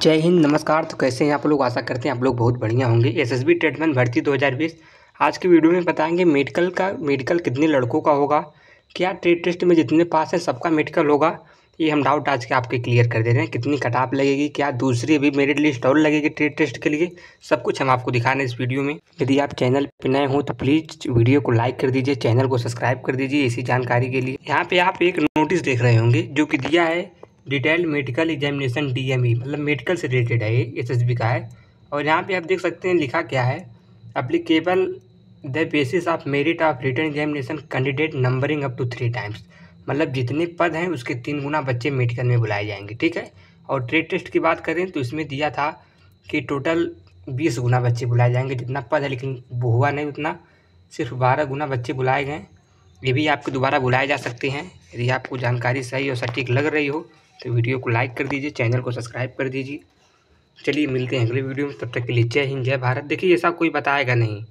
जय हिंद नमस्कार तो कैसे हैं आप लोग आशा करते हैं आप लोग बहुत बढ़िया होंगे एसएसबी ट्रीटमेंट भर्ती 2020 आज के वीडियो में बताएंगे मेडिकल का मेडिकल कितने लड़कों का होगा क्या ट्रेड टेस्ट में जितने पास हैं सबका मेडिकल होगा ये हम डाउट आज के आपके क्लियर कर दे रहे हैं कितनी कटाप लगेगी क्या दूसरी अभी मेरिट लिस्ट और लगेगी ट्रेड टेस्ट के लिए सब कुछ हम आपको दिखा रहे हैं इस वीडियो में यदि आप चैनल पर नए हो तो प्लीज़ वीडियो को लाइक कर दीजिए चैनल को सब्सक्राइब कर दीजिए इसी जानकारी के लिए यहाँ पर आप एक नोटिस देख रहे होंगे जो कि दिया है डिटेल्ड मेडिकल एग्जामिनेशन डीएमई मतलब मेडिकल से रिलेटेड है ये एस एस बी का है और यहाँ पे आप देख सकते हैं लिखा क्या है applicable the basis of merit of written examination candidate numbering up to three times मतलब जितने पद हैं उसके तीन गुना बच्चे मेडिकल में बुलाए जाएंगे ठीक है और ट्रेड टेस्ट की बात करें तो इसमें दिया था कि टोटल बीस गुना बच्चे बुलाए जाएंगे जितना पद है लेकिन वो हुआ नहीं उतना सिर्फ बारह गुना बच्चे बुलाए गए ये भी आपको दोबारा बुलाए जा सकते हैं यदि आपको जानकारी सही और सटीक लग रही हो तो वीडियो को लाइक कर दीजिए चैनल को सब्सक्राइब कर दीजिए चलिए मिलते हैं अगले वीडियो में तब तक के लिए जय हिंद जय भारत देखिए ऐसा कोई बताएगा नहीं